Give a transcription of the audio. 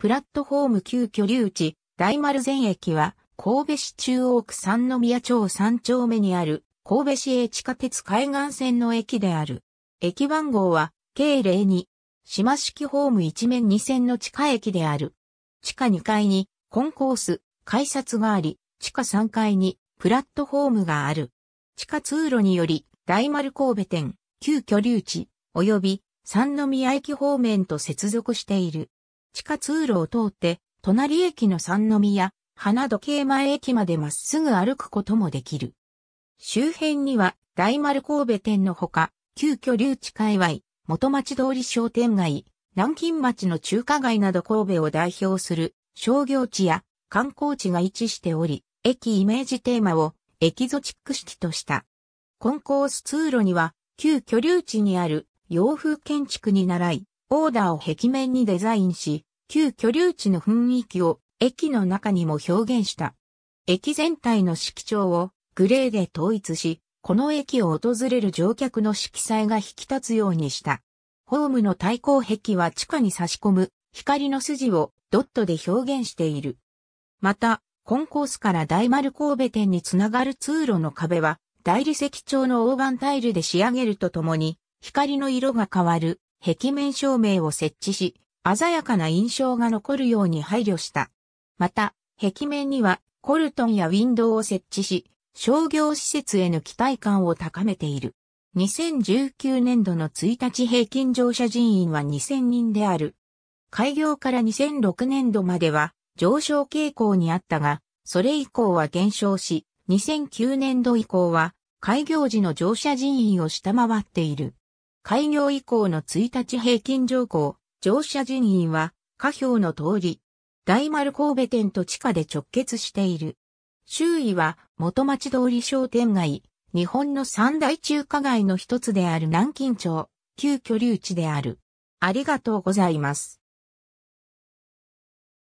プラットホーム旧居留地、大丸前駅は、神戸市中央区三宮町三丁目にある、神戸市営地下鉄海岸線の駅である。駅番号は、K02。島式ホーム一面二線の地下駅である。地下2階に、コンコース、改札があり、地下3階に、プラットホームがある。地下通路により、大丸神戸店、旧居留地、及び、三宮駅方面と接続している。地下通路を通って、隣駅の三宮、花時計前駅までまっすぐ歩くこともできる。周辺には、大丸神戸店のほか、旧居留地界隈、元町通り商店街、南京町の中華街など神戸を代表する商業地や観光地が位置しており、駅イメージテーマをエキゾチック式とした。コンコース通路には旧居留地にある洋風建築に習い、オーダーを壁面にデザインし、旧居留地の雰囲気を駅の中にも表現した。駅全体の色調をグレーで統一し、この駅を訪れる乗客の色彩が引き立つようにした。ホームの対抗壁は地下に差し込む光の筋をドットで表現している。また、コンコースから大丸神戸店につながる通路の壁は大理石調のバンタイルで仕上げるとともに、光の色が変わる壁面照明を設置し、鮮やかな印象が残るように配慮した。また、壁面にはコルトンやウィンドウを設置し、商業施設への期待感を高めている。2019年度の1日平均乗車人員は2000人である。開業から2006年度までは上昇傾向にあったが、それ以降は減少し、2009年度以降は開業時の乗車人員を下回っている。開業以降の1日平均乗降、乗車人員は、下表の通り、大丸神戸店と地下で直結している。周囲は元町通り商店街、日本の三大中華街の一つである南京町、旧居留地である。ありがとうございます。